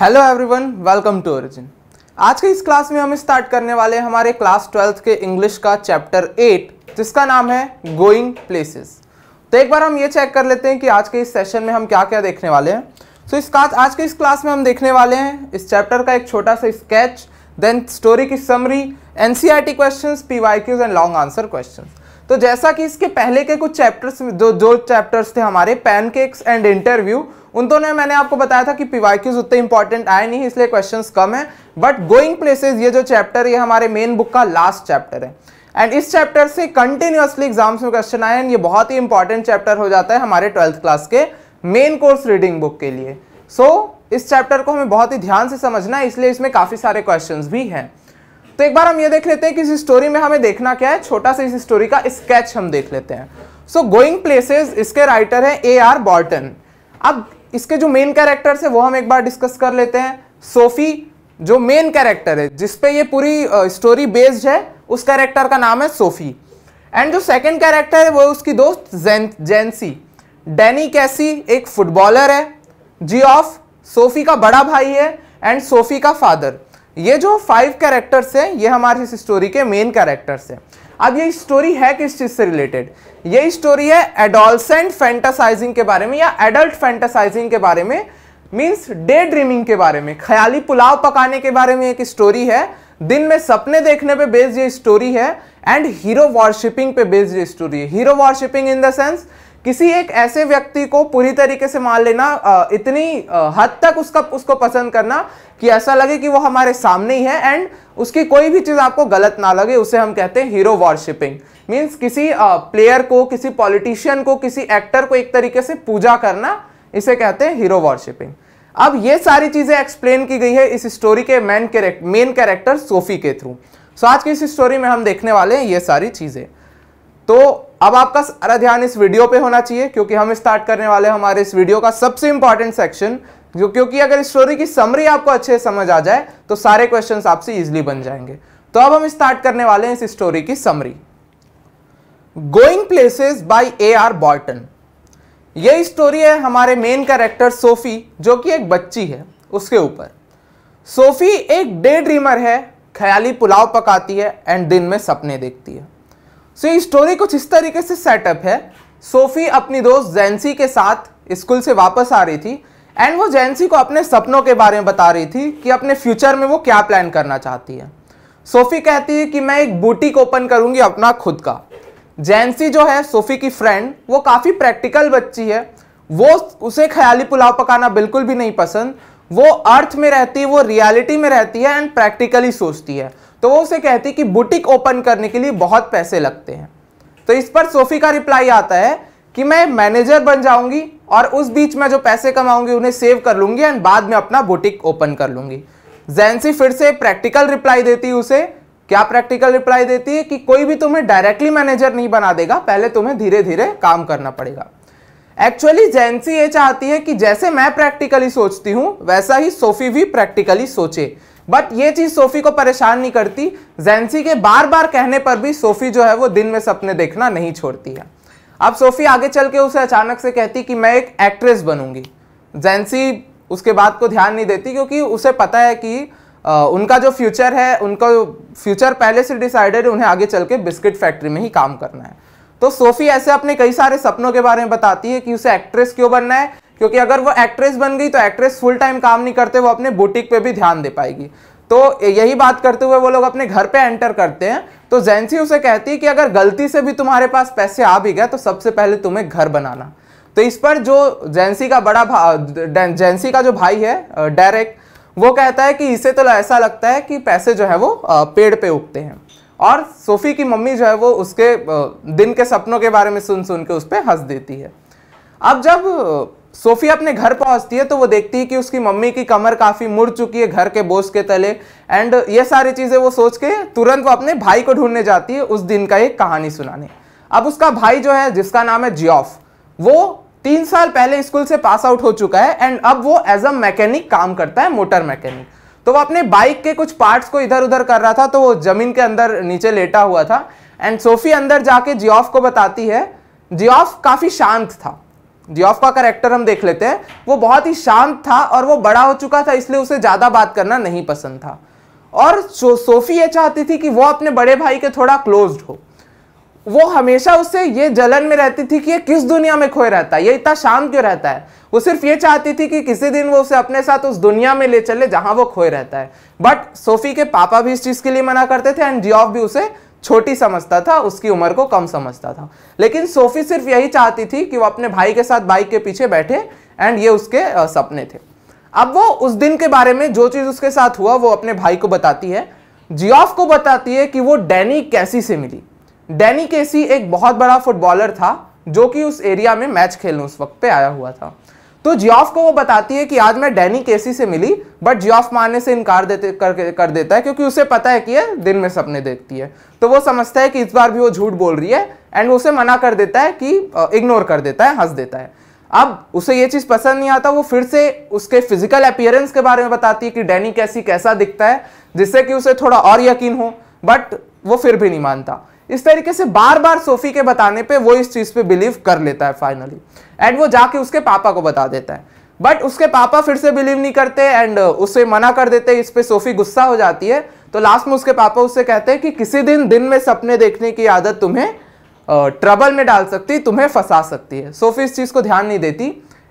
hello everyone welcome to origin आज के इस क्लास में हम स्टार्ट करने वाले हमारे क्लास ट्वेल्थ के इंग्लिश का चैप्टर एट जिसका नाम है गोइंग प्लेसेस तो एक बार हम ये चेक कर लेते हैं कि आज के इस सेशन में हम क्या क्या देखने वाले हैं सो so, इस क्लास आज के इस क्लास में हम देखने वाले हैं इस चैप्टर का एक छोटा सा स्केच देन स्टोरी की summary N C R T question P Y Qs and long answer question तो जैसा कि इसके पहले के कुछ चैप्टर्स जो जो चैप्टर्स थे हमारे पैनकेक्स एंड इंटरव्यू उन दोनों मैंने आपको बताया था कि पीवाईक्यूज उतने इंपॉर्टेंट आए नहीं इसलिए क्वेश्चंस कम है बट गोइंग प्लेसेस ये जो चैप्टर ये हमारे मेन बुक का लास्ट चैप्टर है एंड इस चैप्टर से कंटिन्यूसली एग्जाम्स में क्वेश्चन आए एंड ये बहुत ही इंपॉर्टेंट चैप्टर हो जाता है हमारे ट्वेल्थ क्लास के मेन कोर्स रीडिंग बुक के लिए सो so, इस चैप्टर को हमें बहुत ही ध्यान से समझना है इसलिए इसमें काफ़ी सारे क्वेश्चन भी हैं तो एक बार हम ये देख लेते हैं कि इस स्टोरी में हमें देखना क्या है छोटा सा इस स्टोरी का स्केच हम देख लेते हैं सो गोइंग प्लेसेस इसके राइटर है ए आर बॉर्टन अब इसके जो मेन कैरेक्टर्स है वो हम एक बार डिस्कस कर लेते हैं सोफी जो मेन कैरेक्टर है जिसपे ये पूरी स्टोरी बेस्ड है उस कैरेक्टर का नाम है सोफी एंड जो सेकंड कैरेक्टर है वो उसकी दोस्त जेन जेंसी डैनी कैसी एक फुटबॉलर है जी ऑफ सोफी का बड़ा भाई है एंड सोफी का फादर ये जो फाइव कैरेक्टर्स हैं ये हमारे इस स्टोरी के मेन कैरेक्टर्स हैं अब ये स्टोरी है किस चीज़ से रिलेटेड ये स्टोरी है एडोलसेंट फैंटासाइजिंग के बारे में या एडल्ट फैंटासाइजिंग के बारे में मीन्स डे ड्रीमिंग के बारे में ख्याली पुलाव पकाने के बारे में एक स्टोरी है दिन में सपने देखने पे बेस्ड ये स्टोरी है एंड हीरो वॉरशिपिंग पे बेस्ड ये स्टोरी है hero worshipping in the sense किसी एक ऐसे व्यक्ति को पूरी तरीके से मान लेना इतनी हद तक उसका उसको पसंद करना कि ऐसा लगे कि वो हमारे सामने ही है एंड उसकी कोई भी चीज़ आपको गलत ना लगे उसे हम कहते हैं हीरो वॉरशिपिंग मीन्स किसी प्लेयर को किसी पॉलिटिशियन को किसी एक्टर को एक तरीके से पूजा करना इसे कहते हैं हीरो वॉरशिपिंग अब ये सारी चीज़ें एक्सप्लेन की गई है इस स्टोरी के मैन मेन कैरेक्टर सोफी के थ्रू सो आज की इस स्टोरी में हम देखने वाले हैं ये सारी चीज़ें तो अब आपका सारा ध्यान इस वीडियो पे होना चाहिए क्योंकि हम स्टार्ट करने वाले हमारे इस वीडियो का सबसे इंपॉर्टेंट सेक्शन जो क्योंकि अगर स्टोरी की समरी आपको अच्छे से समझ आ जाए तो सारे क्वेश्चन आपसे ईजिली बन जाएंगे तो अब हम स्टार्ट करने वाले हैं इस स्टोरी की summary going places by A R Barton ये स्टोरी है हमारे मेन कैरेक्टर सोफी जो कि एक बच्ची है उसके ऊपर सोफी एक डे ड्रीमर है ख्याली पुलाव पकाती है एंड दिन में सपने देखती है सो ये स्टोरी कुछ इस तरीके से सेटअप है सोफी अपनी दोस्त जैंसी के साथ स्कूल से वापस आ रही थी एंड वो जैनसी को अपने सपनों के बारे में बता रही थी कि अपने फ्यूचर में वो क्या प्लान करना चाहती है सोफी कहती है कि मैं एक बुटीक ओपन करूंगी अपना खुद का जैंसी जो है सोफी की फ्रेंड वो काफ़ी प्रैक्टिकल बच्ची है वो उसे ख्याली पुलाव पकाना बिल्कुल भी नहीं पसंद वो अर्थ में रहती है वो रियलिटी में रहती है एंड प्रैक्टिकली सोचती है तो वो उसे कहती कि बुटीक ओपन करने के लिए बहुत पैसे लगते हैं तो इस पर सोफी का रिप्लाई आता है कि मैं मैनेजर बन जाऊंगी और उस बीच में जो पैसे कमाऊंगी उन्हें सेव कर लूंगी एंड बाद में अपना बुटीक ओपन कर लूंगी जैनसी फिर से प्रैक्टिकल रिप्लाई देती है उसे क्या प्रैक्टिकल रिप्लाई देती है कि कोई भी तुम्हें डायरेक्टली मैनेजर नहीं बना देगा पहले तुम्हें धीरे धीरे काम करना पड़ेगा एक्चुअली जैनसी ये चाहती है कि जैसे मैं प्रैक्टिकली सोचती हूँ वैसा ही सोफी भी प्रैक्टिकली सोचे बट ये चीज़ सोफी को परेशान नहीं करती जैन्सी के बार बार कहने पर भी सोफी जो है वो दिन में सपने देखना नहीं छोड़ती है अब सोफी आगे चल के उसे अचानक से कहती कि मैं एक एक्ट्रेस बनूंगी जैंसी उसके बात को ध्यान नहीं देती क्योंकि उसे पता है कि आ, उनका जो फ्यूचर है उनका फ्यूचर पहले से डिसाइडेड उन्हें आगे चल के बिस्किट फैक्ट्री में ही काम करना है तो सोफी ऐसे अपने कई सारे सपनों के बारे में बताती है कि उसे एक्ट्रेस क्यों बनना है क्योंकि अगर वो एक्ट्रेस बन गई तो एक्ट्रेस फुल टाइम काम नहीं करते वो अपने बुटीक पे भी ध्यान दे पाएगी तो यही बात करते हुए वो लोग अपने घर पे एंटर करते हैं तो जैनसी उसे कहती है कि अगर गलती से भी तुम्हारे पास पैसे आ भी गए तो सबसे पहले तुम्हें घर बनाना तो इस पर जो जैनसी का बड़ा जैनसी का जो भाई है डायरेक्ट वो कहता है कि इसे तो ऐसा लगता है कि पैसे जो है वो पेड़ पे उगते हैं और सोफी की मम्मी जो है वो उसके दिन के सपनों के बारे में सुन सुन के उस पर हंस देती है अब जब सोफी अपने घर पहुंचती है तो वो देखती है कि उसकी मम्मी की कमर काफ़ी मुड़ चुकी है घर के बोझ के तले एंड ये सारी चीज़ें वो सोच के तुरंत वो अपने भाई को ढूंढने जाती है उस दिन का एक कहानी सुनाने अब उसका भाई जो है जिसका नाम है जियोफ वो तीन साल पहले स्कूल से पास आउट हो चुका है एंड अब वो एज अ मैकेनिक काम करता है मोटर मैकेनिक तो वो अपने बाइक के कुछ पार्ट्स को इधर उधर कर रहा था तो वो ज़मीन के अंदर नीचे लेटा हुआ था एंड सोफी अंदर जाके जियोफ को बताती है जियोफ काफ़ी शांत था जियोफा का करेक्टर हम देख लेते हैं वो बहुत ही शांत था और वो बड़ा हो चुका था इसलिए उसे ज़्यादा बात करना नहीं पसंद था और सो, सोफी ये चाहती थी कि वो अपने बड़े भाई के थोड़ा क्लोज हो वो हमेशा उससे ये जलन में रहती थी कि ये किस दुनिया में खोए रहता है ये इतना शांत क्यों रहता है वो सिर्फ ये चाहती थी कि किसी दिन वो उसे अपने साथ उस दुनिया में ले चले जहां वो खोए रहता है बट सोफी के पापा भी इस चीज़ के लिए मना करते थे एंड जियोफ भी उसे छोटी समझता था उसकी उम्र को कम समझता था लेकिन सोफी सिर्फ यही चाहती थी कि वो अपने भाई के साथ बाइक के पीछे बैठे एंड ये उसके सपने थे अब वो उस दिन के बारे में जो चीज़ उसके साथ हुआ वो अपने भाई को बताती है जियोफ को बताती है कि वो डैनी कैसी से मिली डैनी कैसी एक बहुत बड़ा फुटबॉलर था जो कि उस एरिया में मैच खेलने उस वक्त पे आया हुआ था तो जियोफ को वो बताती है कि आज मैं डैनी केसी से मिली बट जियोफ मारने से इनकार देते कर, कर देता है क्योंकि उसे पता है कि ये दिन में सपने देखती है तो वो समझता है कि इस बार भी वो झूठ बोल रही है एंड उसे मना कर देता है कि इग्नोर कर देता है हंस देता है अब उसे ये चीज़ पसंद नहीं आता वो फिर से उसके फिजिकल अपियरेंस के बारे में बताती है कि डैनी कैसी कैसा दिखता है जिससे कि उसे थोड़ा और यकीन हो बट वो फिर भी नहीं मानता इस तरीके से बार बार सोफी के बताने पे वो इस चीज़ पे बिलीव कर लेता है फाइनली एंड वो जाके उसके पापा को बता देता है बट उसके पापा फिर से बिलीव नहीं करते एंड उसे मना कर देते इस पर सोफी गुस्सा हो जाती है तो लास्ट में उसके पापा उससे कहते हैं कि किसी दिन दिन में सपने देखने की आदत तुम्हें ट्रबल में डाल सकती तुम्हें फंसा सकती है सोफी इस चीज़ को ध्यान नहीं देती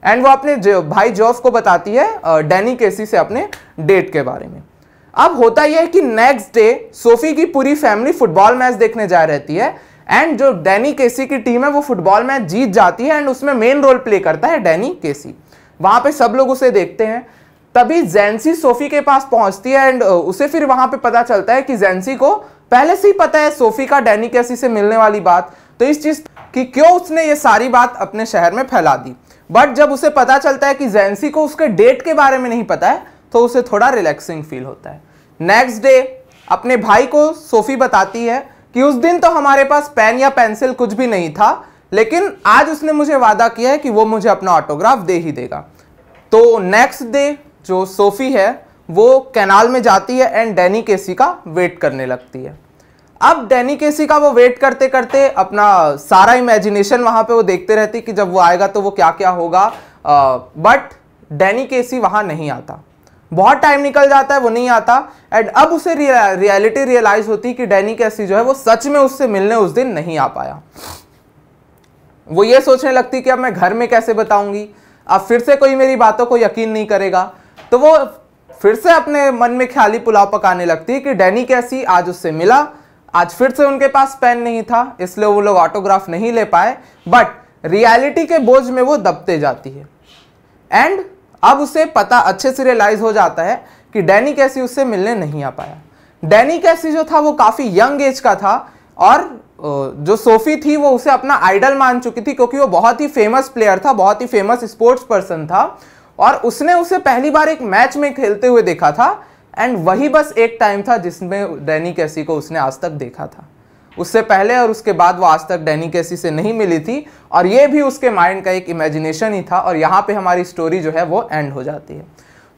एंड वो अपने जो, भाई जॉफ को बताती है डैनी केसी से अपने डेट के बारे में अब होता यह है कि नेक्स्ट डे सोफी की पूरी फैमिली फुटबॉल मैच देखने जा रहती है एंड जो डैनी केसी की टीम है वो फुटबॉल मैच जीत जाती है एंड उसमें मेन रोल प्ले करता है डैनी केसी वहां पे सब लोग उसे देखते हैं तभी जैनसी सोफी के पास पहुंचती है एंड उसे फिर वहां पे पता चलता है कि जेंसी को पहले से ही पता है सोफी का डैनी केसी से मिलने वाली बात तो इस चीज कि क्यों उसने ये सारी बात अपने शहर में फैला दी बट जब उसे पता चलता है कि जेंसी को उसके डेट के बारे में नहीं पता है तो उसे थोड़ा रिलैक्सिंग फील होता है नेक्स्ट डे अपने भाई को सोफी बताती है कि उस दिन तो हमारे पास पेन या पेंसिल कुछ भी नहीं था लेकिन आज उसने मुझे वादा किया है कि वो मुझे अपना ऑटोग्राफ दे ही देगा तो नेक्स्ट डे जो सोफी है वो कैनाल में जाती है एंड डैनी केसी का वेट करने लगती है अब डैनी केसी का वो वेट करते करते अपना सारा इमेजिनेशन वहाँ पे वो देखते रहती कि जब वो आएगा तो वो क्या क्या होगा बट डैनी केसी वहाँ नहीं आता बहुत टाइम निकल जाता है वो नहीं आता एंड अब उसे रियलिटी रियलाइज होती कि डैनी कैसी जो है वो सच में उससे मिलने उस दिन नहीं आ पाया वो ये सोचने लगती कि अब मैं घर में कैसे बताऊंगी अब फिर से कोई मेरी बातों को यकीन नहीं करेगा तो वो फिर से अपने मन में ख्याली पुलाव पकाने लगती कि डैनी कैसी आज उससे मिला आज फिर से उनके पास पेन नहीं था इसलिए वो लोग ऑटोग्राफ नहीं ले पाए बट रियलिटी के बोझ में वो दबते जाती है एंड अब उसे पता अच्छे से रियलाइज हो जाता है कि डैनी कैसी उससे मिलने नहीं आ पाया डैनी कैसी जो था वो काफ़ी यंग एज का था और जो सोफी थी वो उसे अपना आइडल मान चुकी थी क्योंकि वो बहुत ही फेमस प्लेयर था बहुत ही फेमस स्पोर्ट्स पर्सन था और उसने उसे पहली बार एक मैच में खेलते हुए देखा था एंड वही बस एक टाइम था जिसमें डैनी कैसी को उसने आज तक देखा था उससे पहले और उसके बाद वो आज तक डैनी कैसी से नहीं मिली थी और ये भी उसके माइंड का एक इमेजिनेशन ही था और यहाँ पे हमारी स्टोरी जो है वो एंड हो जाती है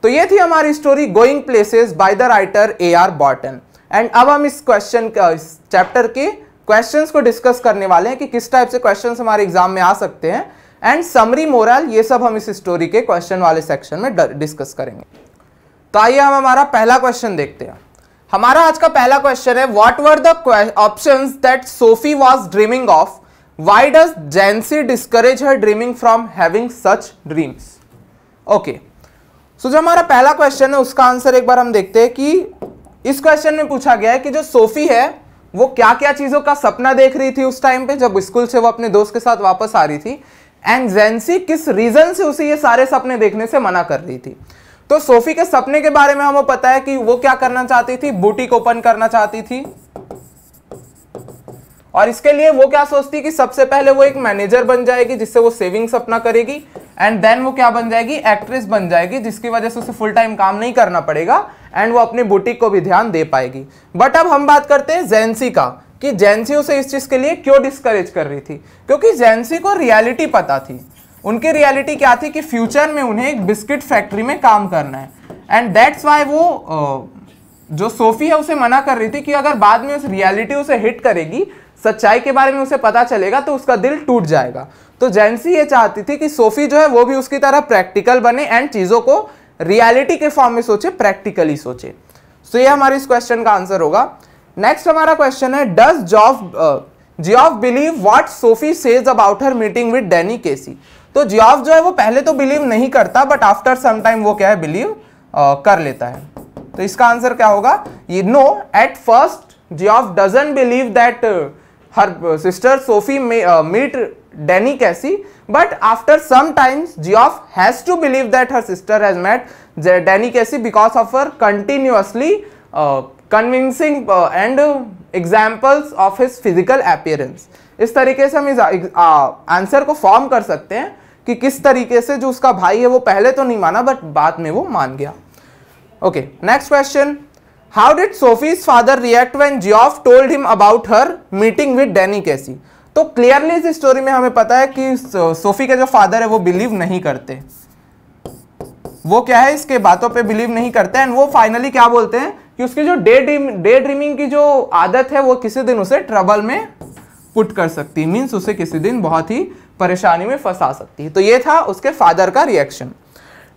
तो ये थी हमारी story going places by the writer A R Barton and अब हम इस क्वेश्चन इस चैप्टर के क्वेश्चन को डिस्कस करने वाले हैं कि किस टाइप से क्वेश्चन हमारे एग्जाम में आ सकते हैं एंड समरी मोरल ये सब हम इस स्टोरी के क्वेश्चन वाले सेक्शन में डिस्कस करेंगे तो आइए हम हमारा पहला क्वेश्चन देखते हैं हमारा आज का पहला क्वेश्चन है what were the options that Sophie was dreaming of why does Jansie discourage her dreaming from having such dreams okay so जो हमारा पहला क्वेश्चन है उसका आंसर एक बार हम देखते हैं कि इस क्वेश्चन में पूछा गया है कि जो सोफी है वो क्या क्या चीज़ों का सपना देख रही थी उस टाइम पे जब स्कूल से वो अपने दोस्त के साथ वापस आ रही थी एंड जेंसी किस रीजन से उसे ये सारे सपने देखने से मना कर रही थी तो सोफी के सपने के बारे में हमें पता है कि वो क्या करना चाहती थी बुटीक ओपन करना चाहती थी और इसके लिए वो क्या सोचती कि सबसे पहले वो एक मैनेजर बन जाएगी जिससे वो सेविंग्स अपना करेगी एंड देन वो क्या बन जाएगी एक्ट्रेस बन जाएगी जिसकी वजह से उसे फुल टाइम काम नहीं करना पड़ेगा एंड वो अपने बुटीक को भी ध्यान दे पाएगी बट अब हम बात करते हैं जेंसी का कि जेंसी उसे इस चीज़ के लिए क्यों डिस्करेज कर रही थी क्योंकि जेंसी को रियलिटी पता थी उनकी रियलिटी क्या थी कि फ्यूचर में उन्हें एक बिस्किट फैक्ट्री में काम करना है एंड दैट्स वाई वो जो सोफी है उसे मना कर रही थी कि अगर बाद में उस रियलिटी उसे हिट करेगी सच्चाई के बारे में उसे पता चलेगा तो उसका दिल टूट जाएगा तो जेंसी ये चाहती थी कि सोफी जो है वो भी उसकी तरह प्रैक्टिकल बने एंड चीज़ों को रियलिटी के फॉर्म में सोचे प्रैक्टिकली सोचे सो तो so, ये हमारे इस क्वेश्चन का आंसर होगा नेक्स्ट हमारा क्वेश्चन है does Geoff believe what Sophie says about her meeting with Danny Casey तो जियाफ जो है वो पहले तो बिलीव नहीं करता बट आफ्टर सम टाइम वो क्या है बिलीव कर लेता है तो इसका आंसर क्या होगा ये no at first Geoff doesn't believe that her sister Sophie meet Danny Casey but after some times Geoff has to believe that her sister has met Danny Casey because of her continuously convincing and examples of his physical appearance इस तरीके से हम इस answer को form कर सकते हैं कि किस तरीके से जो उसका भाई है वो पहले तो नहीं माना बट बाद में वो मान गया okay next question how did Sophie's father react when Geoff told him about her meeting with Danny Casey तो क्लियरली इस स्टोरी में हमें पता है कि सोफी के जो फादर है वो बिलीव नहीं करते वो क्या है इसके बातों पे बिलीव नहीं करते एंड वो फाइनली क्या बोलते हैं कि उसकी जो डे ड्रीम डे ड्रीमिंग की जो आदत है वो किसी दिन उसे ट्रबल में पुट कर सकती है मीन्स उसे किसी दिन बहुत ही परेशानी में फंसा सकती है तो ये था उसके फादर का रिएक्शन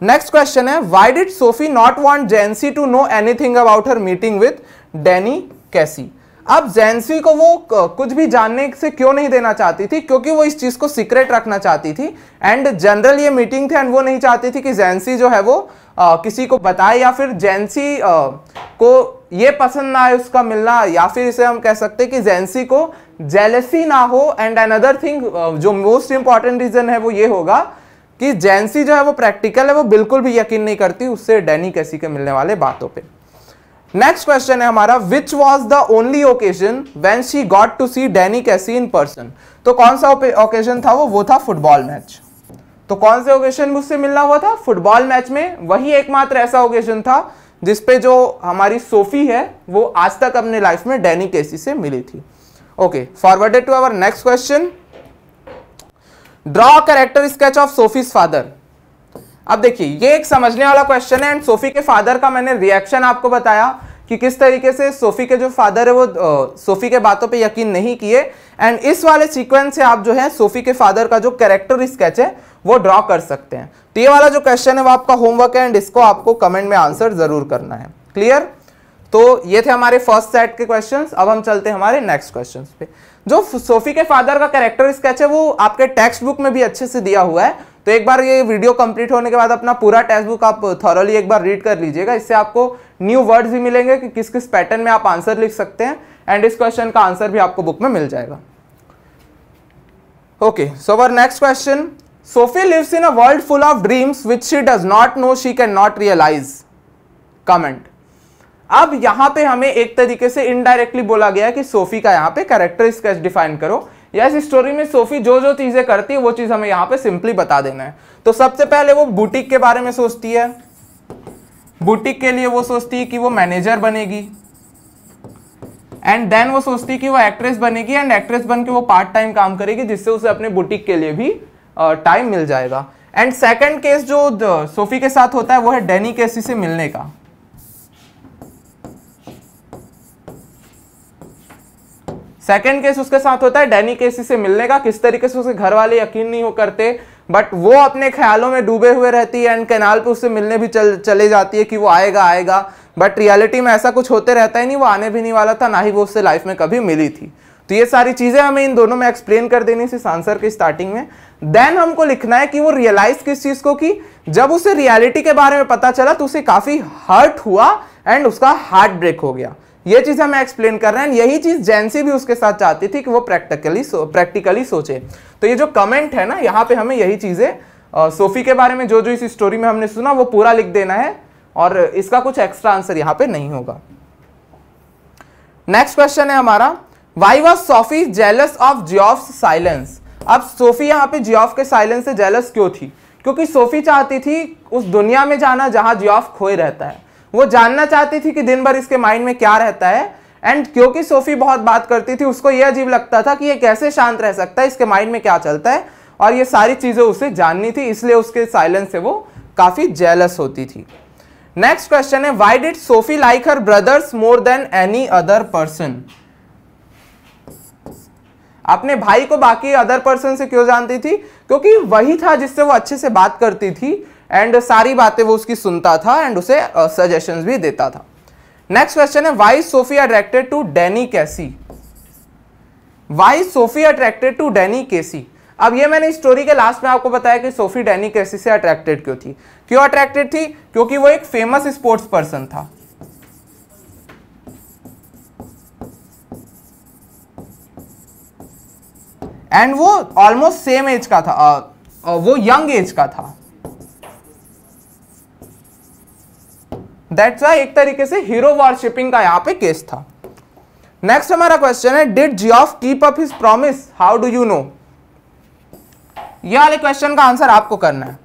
नेक्स्ट क्वेश्चन है why did Sophie not want Jansie to know anything about her meeting with Danny Casey अब जेंसी को वो कुछ भी जानने से क्यों नहीं देना चाहती थी क्योंकि वो इस चीज़ को सीक्रेट रखना चाहती थी एंड जनरल ये मीटिंग थी एंड वो नहीं चाहती थी कि जेंसी जो है वो आ, किसी को बताए या फिर जेंसी आ, को ये पसंद ना आए उसका मिलना या फिर इसे हम कह सकते हैं कि जेंसी को जेलसी ना हो एंड अनदर थिंग जो मोस्ट इंपॉर्टेंट रीजन है वो ये होगा कि जेंसी जो है वो प्रैक्टिकल है वो बिल्कुल भी यकीन नहीं करती उससे डैनी कैसी के मिलने वाले बातों पे नेक्स्ट क्वेश्चन है हमारा which was the only occasion when she got to see Danny Casey in person तो कौन सा ओकेजन था वो वो था फुटबॉल मैच तो कौन से ओकेजन मुझसे मिलना हुआ था फुटबॉल मैच में वही एकमात्र ऐसा ओकेजन था जिसपे जो हमारी सोफी है वो आज तक अपने लाइफ में डैनी केसी से मिली थी okay forwarded to our next question draw character sketch of Sophie's father अब देखिए ये एक समझने वाला क्वेश्चन है एंड सोफी के फादर का मैंने रिएक्शन आपको बताया कि किस तरीके से सोफी के जो फादर है वो सोफी के बातों पे यकीन नहीं किए एंड इस वाले सीक्वेंस से आप जो है सोफी के फादर का जो कैरेक्टर स्केच है वो ड्रॉ कर सकते हैं तो ये वाला जो क्वेश्चन है वो आपका होमवर्क है एंड इसको आपको कमेंट में आंसर ज़रूर करना है क्लियर तो ये थे हमारे फर्स्ट सेट के क्वेश्चंस अब हम चलते हैं हमारे नेक्स्ट क्वेश्चंस पे जो सोफी के फादर का कैरेक्टर स्केच है वो आपके टेक्स्ट बुक में भी अच्छे से दिया हुआ है तो एक बार ये वीडियो कंप्लीट होने के बाद अपना पूरा टेक्स्ट बुक आप थॉरली एक बार रीड कर लीजिएगा इससे आपको न्यू वर्ड्स भी मिलेंगे कि किस किस पैटर्न में आप आंसर लिख सकते हैं एंड इस क्वेश्चन का आंसर भी आपको बुक में मिल जाएगा okay so our next question Sophie lives in a world full of dreams which she does not know she can not realise comment अब यहां पे हमें एक तरीके से इनडायरेक्टली बोला गया कि सोफी का यहाँ पे कैरेक्टर स्केच डिफाइन करो या इस स्टोरी में सोफी जो जो चीजें करती है वो चीज हमें यहाँ पे सिंपली बता देना है तो सबसे पहले वो बुटीक के बारे में सोचती है बुटीक के लिए वो सोचती है कि वो मैनेजर बनेगी एंड देन वो सोचती है कि वो एक्ट्रेस बनेगी एंड एक्ट्रेस बन के वो पार्ट टाइम काम करेगी जिससे उसे अपने बुटीक के लिए भी टाइम मिल जाएगा एंड सेकेंड केस जो सोफी के साथ होता है वो है डेनी केसी से मिलने का सेकेंड केस उसके साथ होता है डैनी केसी से मिलने का किस तरीके से उसके घर वाले यकीन नहीं हो करते बट वो अपने ख्यालों में डूबे हुए रहती है एंड कैनाल पे उससे मिलने भी चल चले जाती है कि वो आएगा आएगा बट रियलिटी में ऐसा कुछ होते रहता ही नहीं वो आने भी नहीं वाला था ना ही वो उससे लाइफ में कभी मिली थी तो ये सारी चीज़ें हमें इन दोनों में एक्सप्लेन कर देनी थी आंसर के स्टार्टिंग में देन हमको लिखना है कि वो रियलाइज किस चीज़ को कि जब उसे रियलिटी के बारे में पता चला तो उसे काफ़ी हर्ट हुआ एंड उसका हार्ट ब्रेक हो गया ये चीज़ हमें एक्सप्लेन कर रहे हैं यही चीज़ जैनसी भी उसके साथ चाहती थी कि वो प्रैक्टिकली प्रैक्टिकली सोचे तो ये जो कमेंट है ना यहाँ पे हमें यही चीज़ें सोफी के बारे में जो जो इस स्टोरी में हमने सुना वो पूरा लिख देना है और इसका कुछ एक्स्ट्रा आंसर यहाँ पे नहीं होगा नेक्स्ट क्वेश्चन है हमारा why was Sophie jealous of Geoff silence अब सोफी यहाँ पे जियोफ के साइलेंस से जेलस क्यों थी क्योंकि सोफी चाहती थी उस दुनिया में जाना जहां जियोफ खोए रहता है वो जानना चाहती थी कि दिन भर इसके माइंड में क्या रहता है एंड क्योंकि सोफी बहुत बात करती थी उसको ये अजीब लगता था कि ये कैसे शांत रह सकता है इसके माइंड में क्या चलता है और ये सारी चीज़ें उसे जाननी थी इसलिए उसके साइलेंस से वो काफ़ी जेलस होती थी नेक्स्ट क्वेश्चन है why did Sophie like her brothers more than any other person अपने भाई को बाकी अदर पर्सन से क्यों जानती थी क्योंकि वही था जिससे वो अच्छे से बात करती थी एंड सारी बातें वो उसकी सुनता था एंड उसे सजेशन uh, भी देता था नेक्स्ट क्वेश्चन है why Sophie attracted to Danny Casey why Sophie attracted to Danny Casey अब ये मैंने स्टोरी के लास्ट में आपको बताया कि सोफी डैनी कैसी से अट्रैक्टेड क्यों थी क्यों अट्रैक्टेड थी क्योंकि वो एक फेमस स्पोर्ट्स पर्सन था एंड वो ऑलमोस्ट सेम एज का था आ, आ, वो यंग एज का था दैट्स वाई एक तरीके से हीरो वॉरशिपिंग का यहाँ पे केस था नेक्स्ट हमारा क्वेश्चन है did Geoff keep up his promise how do you know ये वाले क्वेश्चन का आंसर आपको करना है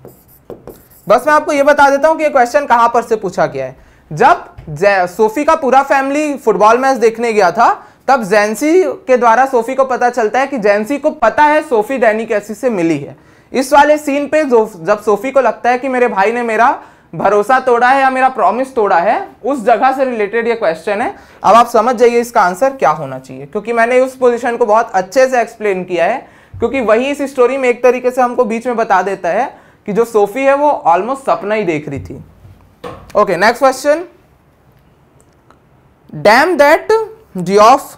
बस मैं आपको ये बता देता हूँ कि ये क्वेश्चन कहाँ पर से पूछा गया है जब सोफी का पूरा फैमिली फुटबॉल मैच देखने गया था तब जैनसी के द्वारा सोफी को पता चलता है कि जैनसी को पता है सोफी डैनी कैसी से मिली है इस वाले सीन पे जब सोफी को लगता है कि मेरे भाई ने मेरा भरोसा तोड़ा है या मेरा प्रॉमिस तोड़ा है उस जगह से रिलेटेड ये क्वेश्चन है अब आप समझ जाइए इसका आंसर क्या होना चाहिए क्योंकि मैंने उस पोजिशन को बहुत अच्छे से एक्सप्लेन किया है क्योंकि वही इस स्टोरी में एक तरीके से हमको बीच में बता देता है कि जो सोफी है वो ऑलमोस्ट सपना ही देख रही थी okay next question damn that Geoff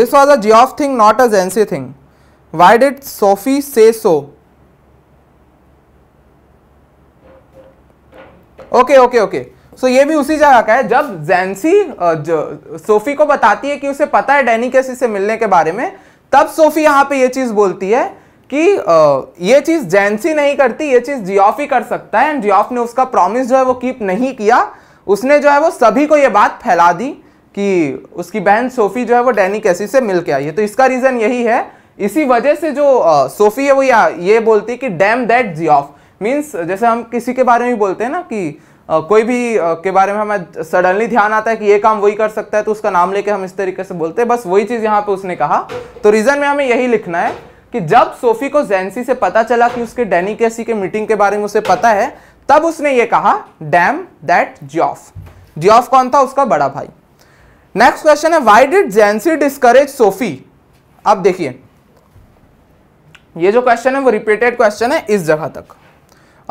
this was a Geoff thing not a Jansie thing why did Sophie say so okay okay okay so ये भी उसी जगह का है जब जैनसी सोफी को बताती है कि उसे पता है डैनी कैसी से मिलने के बारे में तब सोफी यहाँ पे ये चीज़ बोलती है कि ये चीज़ जैनसी नहीं करती ये चीज़ जियोफी कर सकता है एंड जियोफ ने उसका प्रॉमिस जो है वो कीप नहीं किया उसने जो है वो सभी को ये बात फैला दी कि उसकी बहन सोफी जो है वो डैनी कैसी से मिल के आई है तो इसका रीज़न यही है इसी वजह से जो सोफी है वो या ये बोलती है कि डैम दैट जियोफ मीन्स जैसे हम किसी के बारे में बोलते हैं ना कि Uh, कोई भी uh, के बारे में हमें सडनली ध्यान आता है कि ये काम वही कर सकता है तो उसका नाम लेके हम इस तरीके से बोलते हैं बस वही चीज़ यहाँ पे उसने कहा तो रीज़न में हमें यही लिखना है कि जब सोफी को जैनसी से पता चला कि उसके डेनिकेसी के मीटिंग के बारे में उसे पता है तब उसने ये कहा डैम दैट जियोफ जियोफ कौन था उसका बड़ा भाई नेक्स्ट क्वेश्चन है why did Jansie discourage Sophie अब देखिए ये जो क्वेश्चन है वो रिपीटेड क्वेश्चन है इस जगह तक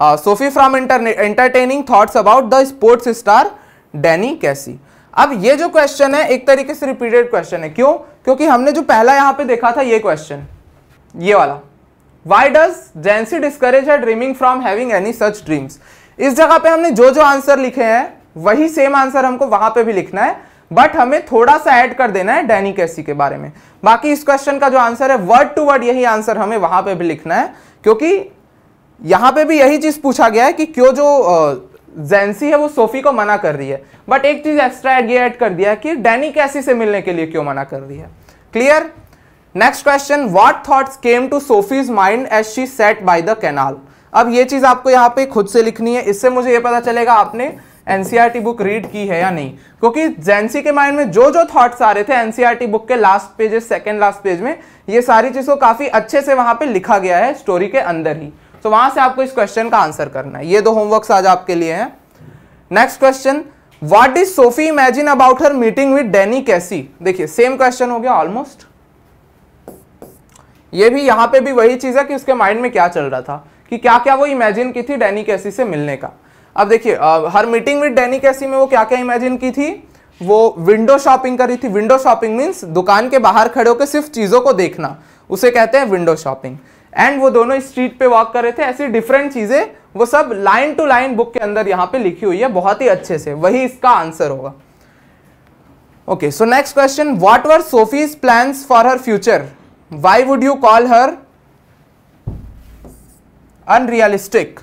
Sophie from entertaining thoughts about the sports star Danny Casey अब ये जो क्वेश्चन है एक तरीके से रिपीटेड क्वेश्चन है क्यों क्योंकि हमने जो पहला यहां पे देखा था ये क्वेश्चन ये वाला why does Jansie discourage her dreaming from having any such dreams इस जगह पे हमने जो जो आंसर लिखे हैं वही सेम आंसर हमको वहां पे भी लिखना है बट हमें थोड़ा सा ऐड कर देना है डैनी कैसी के बारे में बाकी इस क्वेश्चन का जो आंसर है वर्ड टू वर्ड यही आंसर हमें वहां पे भी लिखना है क्योंकि यहां पे भी यही चीज़ पूछा गया है कि क्यों जो जैनसी है वो सोफी को मना कर रही है बट एक चीज़ एक्स्ट्रा ये ऐड कर दिया कि डैनी कैसी से मिलने के लिए क्यों मना कर रही है clear next question what thoughts came to Sophie's mind as she sat by the canal अब ये चीज़ आपको यहाँ पे खुद से लिखनी है इससे मुझे ये पता चलेगा आपने एनसीआर बुक रीड की है या नहीं क्योंकि जैनसी के माइंड में जो जो थॉट्स आ रहे थे एनसीआर बुक e के last page second last page में ये सारी चीजों काफ़ी अच्छे से वहां पे लिखा गया है स्टोरी के अंदर ही तो वहां से आपको इस क्वेश्चन का आंसर करना है ये दो होमवर्क आज आपके लिए हैं next question what is Sophie imagine about her meeting with Danny Casey देखिए सेम क्वेश्चन हो गया ऑलमोस्ट ये भी यहां पे भी वही चीज है कि उसके माइंड में क्या चल रहा था कि क्या क्या वो इमेजिन की थी डेनी कैसी से मिलने का अब देखिए हर मीटिंग विद डेनी कैसी में वो क्या क्या इमेजिन की थी वो विंडो शॉपिंग कर रही थी विंडो शॉपिंग मीन्स दुकान के बाहर खड़े होकर सिर्फ चीज़ों को देखना उसे कहते हैं विंडो शॉपिंग एंड वो दोनों स्ट्रीट पे वॉक कर रहे थे ऐसी डिफरेंट चीज़ें वो सब लाइन टू लाइन बुक के अंदर यहां पे लिखी हुई है बहुत ही अच्छे से वही इसका आंसर होगा okay so next question what were Sophie's plans for her future why would you call her unrealistic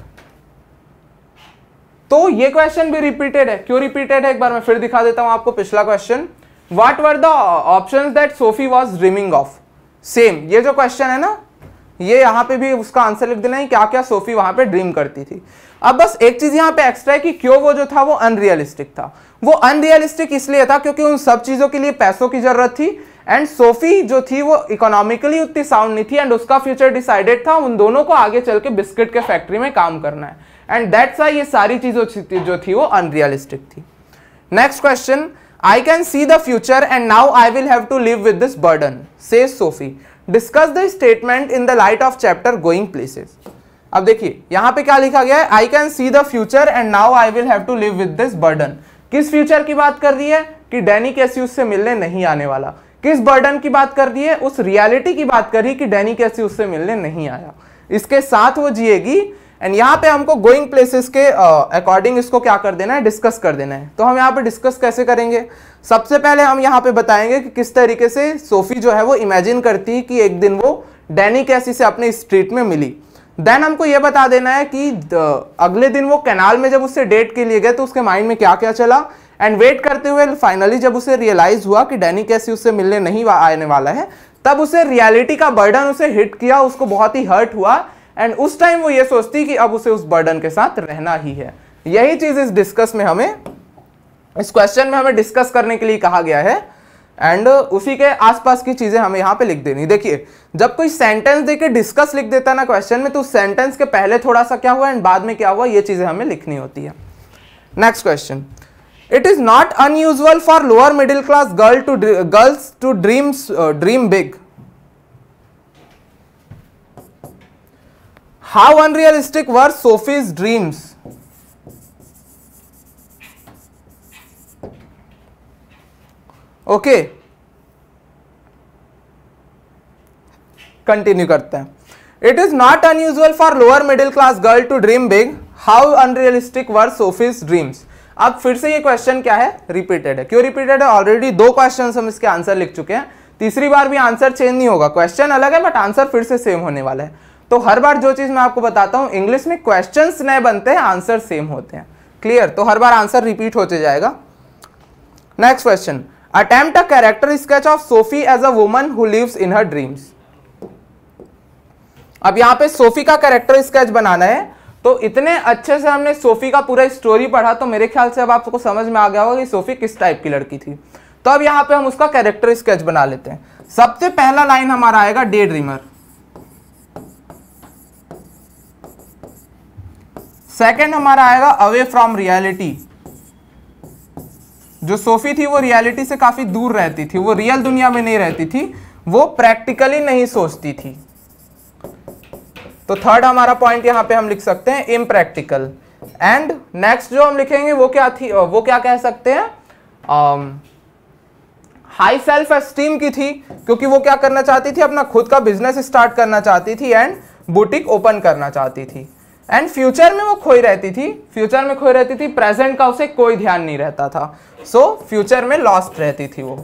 तो ये क्वेश्चन भी रिपीटेड है क्यों रिपीटेड है एक बार मैं फिर दिखा देता हूं आपको पिछला question what were the options that Sophie was dreaming of same ये जो क्वेश्चन है ना ये यहाँ पे भी उसका आंसर लिख देना है क्या क्या सोफी वहाँ पे ड्रीम करती थी अब बस एक चीज़ यहाँ पे एक्स्ट्रा है कि क्यों वो जो था वो अनरियलिस्टिक था वो अनरियलिस्टिक इसलिए था क्योंकि उन सब चीज़ों के लिए पैसों की ज़रूरत थी एंड सोफी जो थी वो इकोनॉमिकली उतनी साउंड नहीं थी एंड उसका फ्यूचर डिसाइडेड था उन दोनों को आगे चल के बिस्किट के फैक्ट्री में काम करना है एंड दैट्स आई ये सारी चीज़ों जो थी वो अनरियलिस्टिक थी next question I can see the future and now I will have to live with this burden say Sophie discuss the statement in the light of chapter going places अब देखिए यहां पे क्या लिखा गया है I can see the future and now I will have to live with this burden किस फ्यूचर की बात कर रही है कि डैनी कैस्यूस से मिलने नहीं आने वाला किस बर्डन की बात कर रही है उस रियलिटी की बात कर रही है कि डैनी कैस्यूस से मिलने नहीं आया इसके साथ वो जिएगी एंड यहाँ पे हमको गोइंग प्लेसेस के अकॉर्डिंग uh, इसको क्या कर देना है डिस्कस कर देना है तो हम यहाँ पे डिस्कस कैसे करेंगे सबसे पहले हम यहाँ पे बताएंगे कि किस तरीके से सोफी जो है वो इमेजिन करती कि एक दिन वो डैनी कैसी से अपने स्ट्रीट में मिली देन हमको ये बता देना है कि uh, अगले दिन वो कैनाल में जब उससे डेट के लिए गए तो उसके माइंड में क्या क्या चला एंड वेट करते हुए फाइनली जब उसे रियलाइज हुआ कि डैनी कैसी उससे मिलने नहीं आने वाला है तब उसे रियलिटी का बर्डन उसे हिट किया उसको बहुत ही हर्ट हुआ एंड उस टाइम वो ये सोचती कि अब उसे उस बर्डन के साथ रहना ही है यही चीज इस डिस्कस में हमें इस क्वेश्चन में हमें डिस्कस करने के लिए कहा गया है एंड उसी के आसपास की चीज़ें हमें यहाँ पे लिख देनी देखिए जब कोई सेंटेंस देके डिस्कस लिख देता है ना क्वेश्चन में तो उस सेंटेंस के पहले थोड़ा सा क्या हुआ एंड बाद में क्या हुआ ये चीज़ें हमें लिखनी होती है next question it is not unusual for lower middle class girl to girls to dreams dream big how unrealistic were Sophie's dreams okay continue करते हैं it is not unusual for lower middle class girl to dream big how unrealistic were Sophie's dreams अब फिर से ये question क्या है repeated है क्यों रिपीटेड है ऑलरेडी दो क्वेश्चन हम इसके आंसर लिख चुके हैं तीसरी बार भी आंसर चेंज नहीं होगा क्वेश्चन अलग है बट आंसर फिर से सेम होने वाला है तो हर बार जो चीज़ मैं आपको बताता हूँ इंग्लिश में क्वेश्चन नए बनते हैं आंसर सेम होते हैं क्लियर तो हर बार आंसर रिपीट होते जाएगा next question attempt character sketch of Sophie as a woman who lives in her dreams अब यहां पे सोफी का कैरेक्टर स्केच बनाना है तो इतने अच्छे से हमने सोफी का पूरा स्टोरी पढ़ा तो मेरे ख्याल से अब आपको समझ में आ गया होगा कि सोफी किस टाइप की लड़की थी तो अब यहां पे हम उसका कैरेक्टर स्केच बना लेते हैं सबसे पहला लाइन हमारा आएगा डे ड्रीमर सेकंड हमारा आएगा अवे फ्रॉम रियलिटी जो सोफी थी वो रियलिटी से काफ़ी दूर रहती थी वो रियल दुनिया में नहीं रहती थी वो प्रैक्टिकली नहीं सोचती थी तो थर्ड हमारा पॉइंट यहां पे हम लिख सकते हैं इम्प्रैक्टिकल एंड नेक्स्ट जो हम लिखेंगे वो क्या थी वो क्या कह सकते हैं हाई सेल्फ एस्टीम की थी क्योंकि वो क्या करना चाहती थी अपना खुद का बिजनेस स्टार्ट करना चाहती थी एंड बुटीक ओपन करना चाहती थी एंड फ्यूचर में वो खोई रहती थी फ्यूचर में खोई रहती थी प्रेजेंट का उसे कोई ध्यान नहीं रहता था सो so, फ्यूचर में लॉस्ट रहती थी वो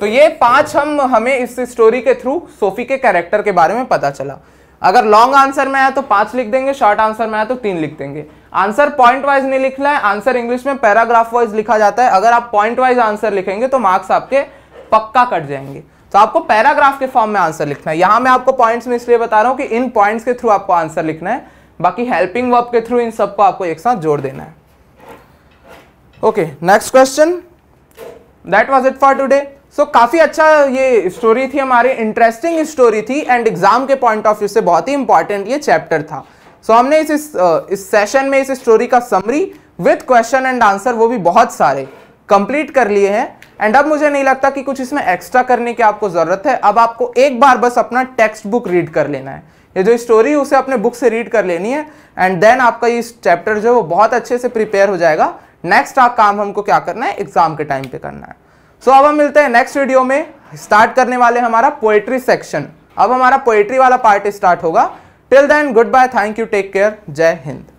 तो ये पांच हम हमें इस स्टोरी के थ्रू सोफी के कैरेक्टर के बारे में पता चला अगर लॉन्ग आंसर में आया तो पांच लिख देंगे शॉर्ट आंसर में आया तो तीन लिख देंगे आंसर पॉइंट वाइज नहीं लिखना है आंसर इंग्लिश में पैराग्राफ वाइज लिखा जाता है अगर आप पॉइंट वाइज आंसर लिखेंगे तो मार्क्स आपके पक्का कट जाएंगे तो आपको पैराग्राफ के फॉर्म में आंसर लिखना है यहां मैं आपको पॉइंट्स में इसलिए बता रहा हूं कि इन पॉइंट्स के थ्रू आपको आंसर लिखना है बाकी हेल्पिंग वर्ब के थ्रू इन सबको आपको एक साथ जोड़ देना है okay next question that was it for today so काफ़ी अच्छा ये स्टोरी थी हमारी इंटरेस्टिंग स्टोरी थी एंड एग्जाम के पॉइंट ऑफ व्यू से बहुत ही इंपॉर्टेंट ये चैप्टर था सो so, हमने इस, इस सेशन में इस स्टोरी का summary with question and answer वो भी बहुत सारे कंप्लीट कर लिए हैं एंड अब मुझे नहीं लगता कि कुछ इसमें एक्स्ट्रा करने की आपको ज़रूरत है अब आपको एक बार बस अपना टेक्स्ट बुक रीड कर लेना है ये जो स्टोरी उसे अपने बुक से रीड कर लेनी है एंड देन आपका ये चैप्टर जो है वो बहुत अच्छे से प्रिपेयर हो जाएगा नेक्स्ट आप काम हमको क्या करना है एग्जाम के टाइम पे करना है सो so, अब हम मिलते हैं नेक्स्ट वीडियो में स्टार्ट करने वाले हमारा पोएट्री सेक्शन अब हमारा पोएट्री वाला पार्ट स्टार्ट होगा till then good bye thank you take care जय हिंद